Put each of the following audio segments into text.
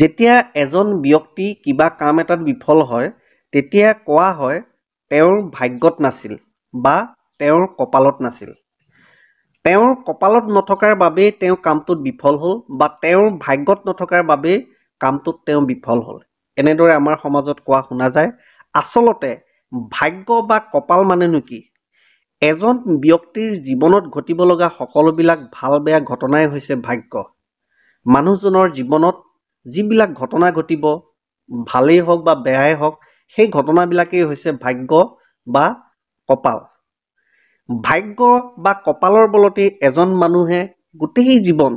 যেতিয়া এজন ব্যক্তি কিবা কাম এটাত বিফল হয় তেতিয়া কোৱা হয় তেওঁৰ ভাগ্যত নাছিল বা তেওঁৰ কপালত নাছিল তেওঁৰ কপালত নথকাৰ বাবেই তেওঁ কামটোত বিফল হ'ল বা তেওঁৰ ভাগ্যত নথকাৰ বাবেই কামটোত তেওঁ বিফল হ'ল এনেদৰে আমাৰ সমাজত কোৱা শুনা যায় আচলতে ভাগ্য বা কপাল মানেনো কি এজন ব্যক্তিৰ জীৱনত ঘটিব লগা সকলোবিলাক ভাল বেয়া ঘটনাই হৈছে ভাগ্য মানুহজনৰ জীৱনত যিবিলাক ঘটনা ঘটিব ভালেই হওক বা বেয়াই হওক সেই ঘটনাবিলাকেই হৈছে ভাগ্য বা কপাল ভাগ্য বা কপালৰ বলতেই এজন মানুহে গোটেই জীৱন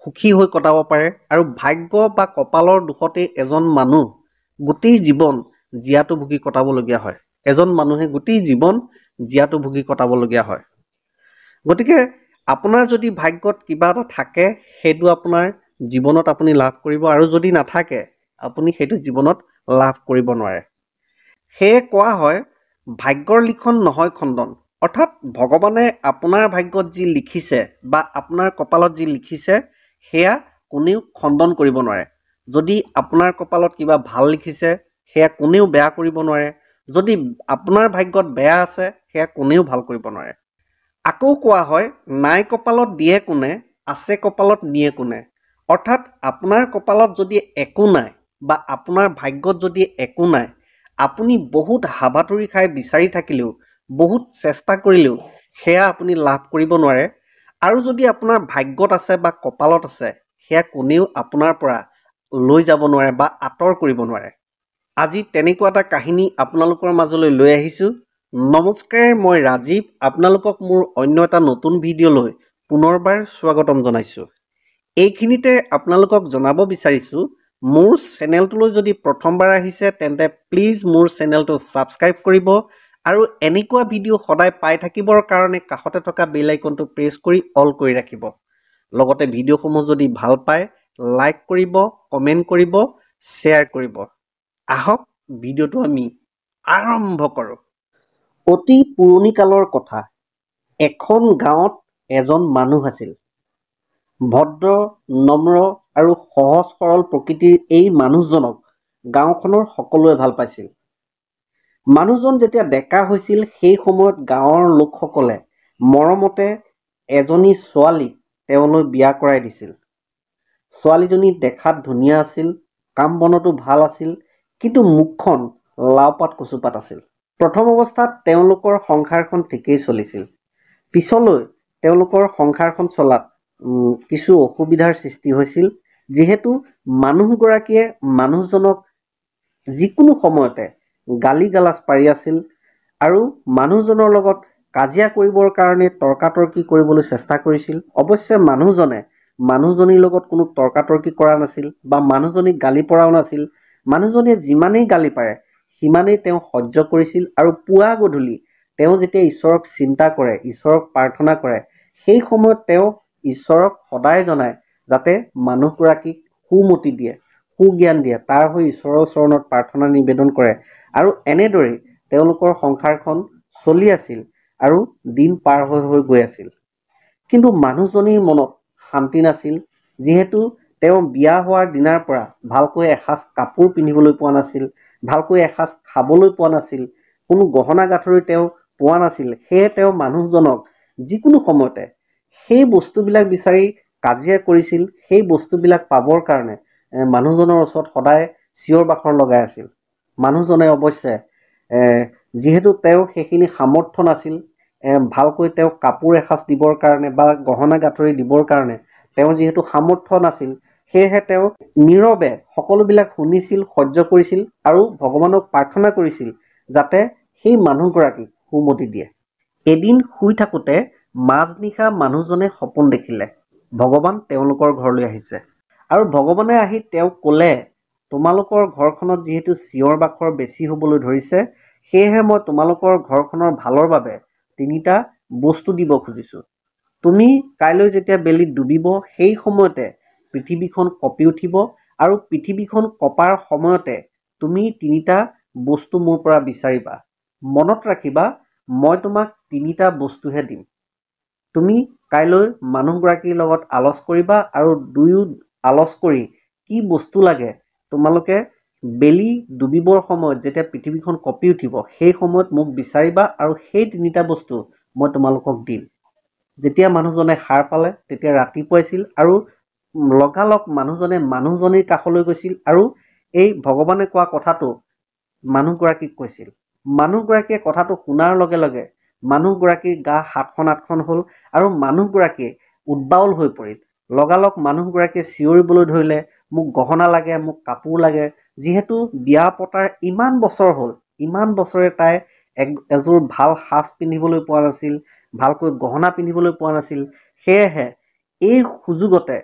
সুখী হৈ কটাব পাৰে আৰু ভাগ্য বা কপালৰ দুখতেই এজন মানুহ গোটেই জীৱন জীয়াটো ভুগি কটাবলগীয়া হয় এজন মানুহে গোটেই জীৱন জীয়াটো ভুগি কটাবলগীয়া হয় গতিকে আপোনাৰ যদি ভাগ্যত কিবা এটা থাকে সেইটো আপোনাৰ জীৱনত আপুনি লাভ কৰিব আৰু যদি নাথাকে আপুনি সেইটো জীৱনত লাভ কৰিব নোৱাৰে সেয়ে কোৱা হয় ভাগ্যৰ লিখন নহয় খণ্ডন অৰ্থাৎ ভগৱানে আপোনাৰ ভাগ্যত যি লিখিছে বা আপোনাৰ কপালত যি লিখিছে সেয়া কোনেও খণ্ডন কৰিব নোৱাৰে যদি আপোনাৰ কপালত কিবা ভাল লিখিছে সেয়া কোনেও বেয়া কৰিব নোৱাৰে যদি আপোনাৰ ভাগ্যত বেয়া আছে সেয়া কোনেও ভাল কৰিব নোৱাৰে আকৌ কোৱা হয় নাই কপালত দিয়ে কোনে আছে কপালত নিয়ে কোনে অৰ্থাৎ আপোনাৰ কপালত যদি একো নাই বা আপোনাৰ ভাগ্যত যদি একো নাই আপুনি বহুত হাবাতৰি খাই বিচাৰি থাকিলেও বহুত চেষ্টা কৰিলেও সেয়া আপুনি লাভ কৰিব নোৱাৰে আৰু যদি আপোনাৰ ভাগ্যত আছে বা কপালত আছে সেয়া কোনেও আপোনাৰ পৰা লৈ যাব নোৱাৰে বা আঁতৰ কৰিব নোৱাৰে আজি তেনেকুৱা এটা কাহিনী আপোনালোকৰ মাজলৈ লৈ আহিছোঁ নমস্কাৰ মই ৰাজীৱ আপোনালোকক মোৰ অন্য এটা নতুন ভিডিঅ'লৈ পুনৰবাৰ স্বাগতম জনাইছোঁ এইখিনিতে আপোনালোকক জনাব বিচাৰিছোঁ মোৰ চেনেলটোলৈ যদি প্ৰথমবাৰ আহিছে তেন্তে প্লিজ মোৰ চেনেলটো ছাবস্ক্ৰাইব কৰিব আৰু এনেকুৱা ভিডিঅ' সদায় পাই থাকিবৰ কাৰণে কাষতে থকা বেল আইকনটো প্ৰেছ কৰি অল কৰি ৰাখিব লগতে ভিডিঅ'সমূহ যদি ভাল পায় লাইক কৰিব কমেণ্ট কৰিব শ্বেয়াৰ কৰিব আহক ভিডিঅ'টো আমি আৰম্ভ কৰোঁ অতি পুৰণি কালৰ কথা এখন গাঁৱত এজন মানুহ আছিল ভদ্ৰ নম্ৰ আৰু সহজ সৰল প্ৰকৃতিৰ এই মানুহজনক গাঁওখনৰ সকলোৱে ভাল পাইছিল মানুহজন যেতিয়া ডেকা হৈছিল সেই সময়ত গাঁৱৰ লোকসকলে মৰমতে এজনী ছোৱালীক তেওঁলৈ বিয়া কৰাই দিছিল ছোৱালীজনী দেখাত ধুনীয়া আছিল কাম বনতো ভাল আছিল কিন্তু মুখখন লাওপাত কচুপাত আছিল প্ৰথম অৱস্থাত তেওঁলোকৰ সংসাৰখন ঠিকেই চলিছিল পিছলৈ তেওঁলোকৰ সংসাৰখন চলাত কিছু অসুবিধাৰ সৃষ্টি হৈছিল যিহেতু মানুহগৰাকীয়ে মানুহজনক যিকোনো সময়তে গালি গালাজ পাৰি আছিল আৰু মানুহজনৰ লগত কাজিয়া কৰিবৰ কাৰণে তৰ্কাতৰ্কি কৰিবলৈ চেষ্টা কৰিছিল অৱশ্যে মানুহজনে মানুহজনীৰ লগত কোনো তৰ্কাতৰ্কি কৰা নাছিল বা মানুহজনীক গালি পৰাও নাছিল মানুহজনীয়ে যিমানেই গালি পাৰে সিমানেই তেওঁ সহ্য কৰিছিল আৰু পুৱা গধূলি তেওঁ যেতিয়া ঈশ্বৰক চিন্তা কৰে ঈশ্বৰক প্ৰাৰ্থনা কৰে সেই সময়ত তেওঁ ঈশ্বৰক সদায় জনাই যাতে মানুহগৰাকীক সুমতি দিয়ে সু জ্ঞান দিয়ে তাৰ হৈ ঈশ্বৰৰ ওচৰণত প্ৰাৰ্থনা নিবেদন কৰে আৰু এনেদৰেই তেওঁলোকৰ সংসাৰখন চলি আছিল আৰু দিন পাৰ হৈ হৈ গৈ আছিল কিন্তু মানুহজনীৰ মনত শান্তি নাছিল যিহেতু তেওঁ বিয়া হোৱাৰ দিনাৰ পৰা ভালকৈ এসাঁজ কাপোৰ পিন্ধিবলৈ পোৱা নাছিল ভালকৈ এসাঁজ খাবলৈ পোৱা নাছিল কোনো গহনা গাঁঠৰি তেওঁ পোৱা নাছিল সেয়ে তেওঁ মানুহজনক যিকোনো সময়তে সেই বস্তুবিলাক বিচাৰি কাজিয়া কৰিছিল সেই বস্তুবিলাক পাবৰ কাৰণে মানুহজনৰ ওচৰত সদায় চিঞৰ বাখৰ লগাই আছিল মানুহজনে অৱশ্যে যিহেতু তেওঁ সেইখিনি সামৰ্থ্য নাছিল ভালকৈ তেওঁক কাপোৰ এসাঁজ দিবৰ কাৰণে বা গহনা গাঁঠৰি দিবৰ কাৰণে তেওঁ যিহেতু সামৰ্থ্য নাছিল সেয়েহে তেওঁ নীৰৱে সকলোবিলাক শুনিছিল সহ্য কৰিছিল আৰু ভগৱানক প্ৰাৰ্থনা কৰিছিল যাতে সেই মানুহগৰাকীক সুমতি দিয়ে এদিন শুই থাকোঁতে মাজনিশা মানুহজনে সপোন দেখিলে ভগৱান তেওঁলোকৰ ঘৰলৈ আহিছে আৰু ভগৱানে আহি তেওঁক ক'লে তোমালোকৰ ঘৰখনত যিহেতু চিঞৰ বাখৰ বেছি হ'বলৈ ধৰিছে সেয়েহে মই তোমালোকৰ ঘৰখনৰ ভালৰ বাবে তিনিটা বস্তু দিব খুজিছোঁ তুমি কাইলৈ যেতিয়া বেলি ডুবিব সেই সময়তে পৃথিৱীখন কঁপি উঠিব আৰু পৃথিৱীখন কঁপাৰ সময়তে তুমি তিনিটা বস্তু মোৰ পৰা বিচাৰিবা মনত ৰাখিবা মই তোমাক তিনিটা বস্তুহে দিম তুমি কাইলৈ মানুহগৰাকীৰ লগত আলচ কৰিবা আৰু দুয়ো আলচ কৰি কি বস্তু লাগে তোমালোকে বেলি ডুবিবৰ সময়ত যেতিয়া পৃথিৱীখন কঁপি উঠিব সেই সময়ত মোক বিচাৰিবা আৰু সেই তিনিটা বস্তু মই তোমালোকক দিম যেতিয়া মানুহজনে সাৰ পালে তেতিয়া ৰাতিপুৱাইছিল আৰু লগালগ মানুহজনে মানুহজনীৰ কাষলৈ গৈছিল আৰু এই ভগৱানে কোৱা কথাটো মানুহগৰাকীক কৈছিল মানুহগৰাকীয়ে কথাটো শুনাৰ লগে লগে মানুহগৰাকীৰ গা সাতখন আঠখন হ'ল আৰু মানুহগৰাকীয়ে উদ্বাউল হৈ পৰিল লগালগ মানুহগৰাকীয়ে চিঞৰিবলৈ ধৰিলে মোক গহনা লাগে মোক কাপোৰ লাগে যিহেতু বিয়া পতাৰ ইমান বছৰ হ'ল ইমান বছৰে তাই এক এযোৰ ভাল সাজ পিন্ধিবলৈ পোৱা নাছিল ভালকৈ গহনা পিন্ধিবলৈ পোৱা নাছিল সেয়েহে এই সুযোগতে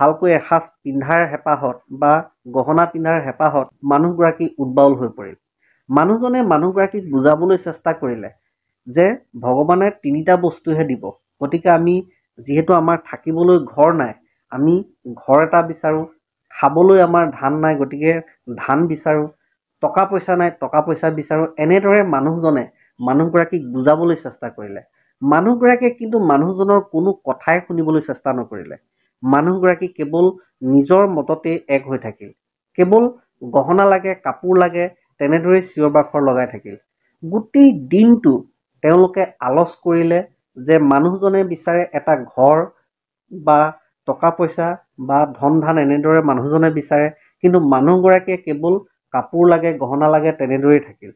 ভালকৈ এসাজ পিন্ধাৰ হেঁপাহত বা গহনা পিন্ধাৰ হেঁপাহত মানুহগৰাকী উদ্বাউল হৈ পৰিল মানুহজনে মানুহগৰাকীক বুজাবলৈ চেষ্টা কৰিলে যে ভগৱানে তিনিটা বস্তুহে দিব গতিকে আমি যিহেতু আমাৰ থাকিবলৈ ঘৰ নাই আমি ঘৰ এটা বিচাৰোঁ খাবলৈ আমাৰ ধান নাই গতিকে ধান বিচাৰোঁ টকা পইচা নাই টকা পইচা বিচাৰোঁ এনেদৰে মানুহজনে মানুহগৰাকীক বুজাবলৈ চেষ্টা কৰিলে মানুহগৰাকীয়ে কিন্তু মানুহজনৰ কোনো কথাই শুনিবলৈ চেষ্টা নকৰিলে মানুহগৰাকী কেৱল নিজৰ মততেই এক হৈ থাকিল কেৱল গহনা লাগে কাপোৰ লাগে তেনেদৰেই চিঞৰ বাখৰ লগাই থাকিল গোটেই দিনটো তেওঁলোকে আলচ কৰিলে যে মানুহজনে বিচাৰে এটা ঘৰ বা টকা পইচা বা ধন ধান এনেদৰে মানুহজনে বিচাৰে কিন্তু মানুহগৰাকীয়ে কেৱল কাপোৰ লাগে গহনা লাগে তেনেদৰেই থাকিল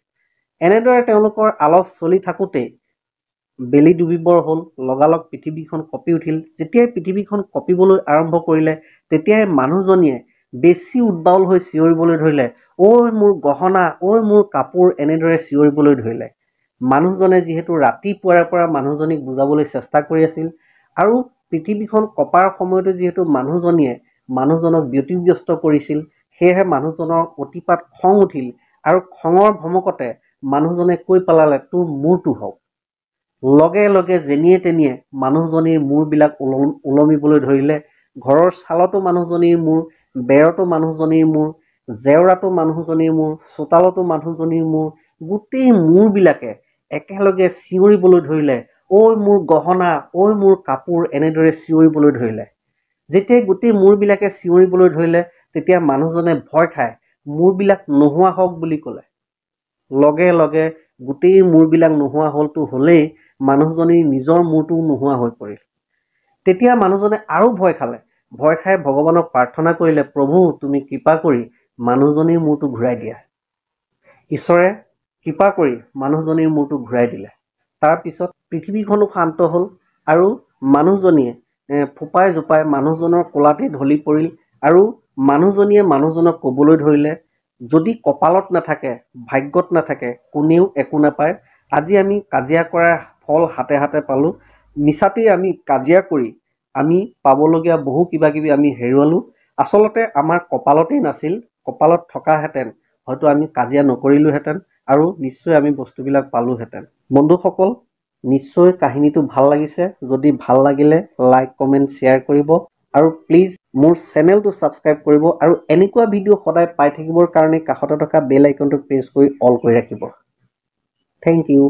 এনেদৰে তেওঁলোকৰ আলচ চলি থাকোঁতেই বেলি ডুবিবৰ হ'ল লগালগ পৃথিৱীখন কঁপি উঠিল যেতিয়াই পৃথিৱীখন কঁপিবলৈ আৰম্ভ কৰিলে তেতিয়াই মানুহজনীয়ে বেছি উদ্বাউল হৈ চিঞৰিবলৈ ধৰিলে ঐ মোৰ গহনা ঐ মোৰ কাপোৰ এনেদৰে চিঞৰিবলৈ ধৰিলে মানুহজনে যিহেতু ৰাতিপুৱাৰ পৰা মানুহজনীক বুজাবলৈ চেষ্টা কৰি আছিল আৰু পৃথিৱীখন কপাৰ সময়তো যিহেতু মানুহজনীয়ে মানুহজনক ব্যতিব্যস্ত কৰিছিল সেয়েহে মানুহজনৰ অতিপাত খং উঠিল আৰু খঙৰ ভমকতে মানুহজনে কৈ পেলালে তোৰ মূৰটো হওক লগে লগে যেনিয়ে তেনিয়ে মানুহজনীৰ মূৰবিলাক ওল ওলমিবলৈ ধৰিলে ঘৰৰ ছালতো মানুহজনীৰ মূৰ বেৰতো মানুহজনীৰ মূৰ জেওৰাটো মানুহজনীৰ মূৰ চোতালতো মানুহজনীৰ মূৰ গোটেই মূৰবিলাকে একেলগে চিঞৰিবলৈ ধৰিলে ঐ মোৰ গহনা ঐ মোৰ কাপোৰ এনেদৰে চিঞৰিবলৈ ধৰিলে যেতিয়াই গোটেই মূৰবিলাকে চিঞৰিবলৈ ধৰিলে তেতিয়া মানুহজনে ভয় খাই মূৰবিলাক নোহোৱা হওক বুলি ক'লে লগে লগে গোটেই মূৰবিলাক নোহোৱা হ'লটো হ'লেই মানুহজনীৰ নিজৰ মূৰটোও নোহোৱা হৈ পৰিল তেতিয়া মানুহজনে আৰু ভয় খালে ভয় খাই ভগৱানক প্ৰাৰ্থনা কৰিলে প্ৰভু তুমি কৃপা কৰি মানুহজনীৰ মূৰটো ঘূৰাই দিয়া ঈশ্বৰে কৃপা কৰি মানুহজনীৰ মূৰটো ঘূৰাই দিলে তাৰপিছত পৃথিৱীখনো শান্ত হ'ল আৰু মানুহজনীয়ে ফোপাই জোপাই মানুহজনৰ কোলাতেই ঢলি পৰিল আৰু মানুহজনীয়ে মানুহজনক ক'বলৈ ধৰিলে যদি কপালত নাথাকে ভাগ্যত নাথাকে কোনেও একো নাপায় আজি আমি কাজিয়া কৰাৰ ফল হাতে হাতে পালোঁ মিছাতেই আমি কাজিয়া কৰি আমি পাবলগীয়া বহু কিবাকিবি আমি হেৰুৱালোঁ আচলতে আমাৰ কপালতেই নাছিল কপালত থকাহেঁতেন হয়তো আমি কাজিয়া নকৰিলোহেঁতেন আৰু নিশ্চয় আমি বস্তুবিলাক পালোহেঁতেন বন্ধুসকল নিশ্চয় কাহিনীটো ভাল লাগিছে যদি ভাল লাগিলে লাইক কমেণ্ট শ্বেয়াৰ কৰিব আৰু প্লিজ মোৰ চেনেলটো ছাবস্ক্ৰাইব কৰিব আৰু এনেকুৱা ভিডিঅ' সদায় পাই থাকিবৰ কাৰণে কাষতে থকা বেল আইকনটো প্ৰেছ কৰি অল কৰি ৰাখিব থেংক ইউ